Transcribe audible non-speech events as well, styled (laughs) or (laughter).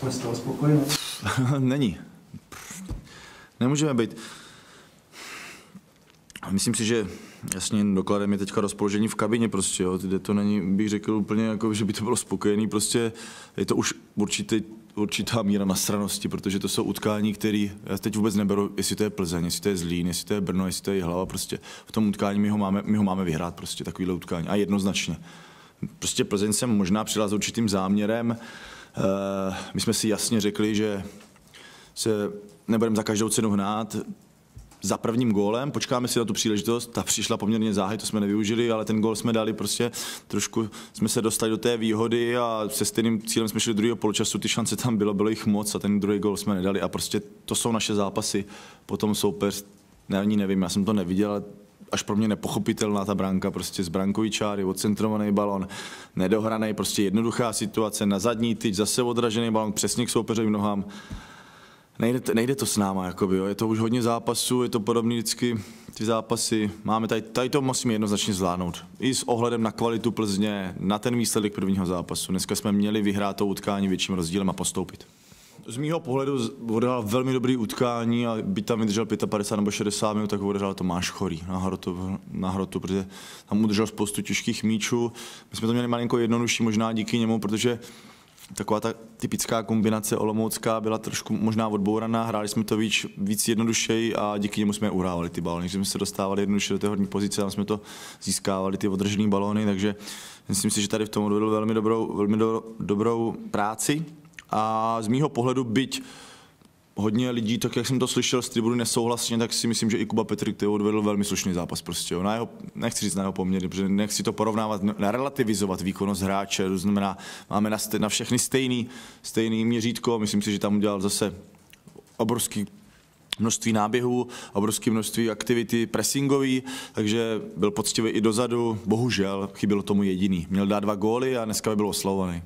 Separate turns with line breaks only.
Jsme z toho spokojeni? (laughs) Není. Nemůžeme být. Myslím si, že jasně dokladem je teďka rozpoložení v kabině prostě, jo, kde to není, bych řekl úplně jako, že by to bylo spokojený, prostě je to už určitý, určitá míra nasranosti, protože to jsou utkání, které já teď vůbec neberu, jestli to je Plzeň, jestli to je Zlín, jestli to je Brno, jestli to je Hlava, prostě v tom utkání my ho máme, my ho máme vyhrát prostě, takovýhle utkání a jednoznačně. Prostě Plzeň se možná přidala s určitým záměrem, Eh, my jsme si jasně řekli, že se nebudeme za každou cenu hnát, za prvním gólem, počkáme si na tu příležitost, ta přišla poměrně záhy, to jsme nevyužili, ale ten gól jsme dali prostě, trošku jsme se dostali do té výhody a se stejným cílem jsme šli druhého poločasu, ty šance tam bylo, bylo jich moc a ten druhý gól jsme nedali a prostě to jsou naše zápasy, potom soupeř, ne, ani nevím, já jsem to neviděl, ale až pro mě nepochopitelná ta branka, prostě z brankový čáry, odcentrovaný balon, nedohraný, prostě jednoduchá situace, na zadní tyč, zase odražený balon, přesně k soupeřovým nohám. Nejde, nejde to s náma, jakoby, jo. je to už hodně zápasů, je to podobný vždycky, ty zápasy, máme tady, tady to musíme jednoznačně zvládnout. I s ohledem na kvalitu Plzně, na ten výsledek prvního zápasu. Dneska jsme měli vyhrát to utkání větším rozdílem a postoupit z mýho pohledu odehrál velmi dobrý utkání a by tam vydržel 55 nebo 60 minut, tak odehrál Tomáš Chorý na hrotu, na hrotu, protože tam udržel spoustu těžkých míčů. My jsme to měli malinko jednodušší možná díky němu, protože taková ta typická kombinace olomoucká byla trošku možná odbouraná, hráli jsme to víc, víc jednodušeji a díky němu jsme urávali ty balony. Když jsme se dostávali jednoduše do té horní pozice, tam jsme to získávali, ty održené balony, takže myslím si, že tady v tom odvedl velmi dobrou, velmi do, dobrou práci. A z mýho pohledu, byť hodně lidí, tak jak jsem to slyšel z tribuny nesouhlasně, tak si myslím, že i Kuba Petrik ty odvedl velmi slušný zápas prostě. Jo. Na jeho, nechci říct na jeho poměr, protože nechci to porovnávat, relativizovat výkonnost hráče, to znamená, máme na, na všechny stejný, stejný měřítko, myslím si, že tam udělal zase obrovský množství náběhů, obrovské množství aktivity pressingový, takže byl poctivý i dozadu. Bohužel chybělo tomu jediný. Měl dát dva góly a dneska by byl oslovaný.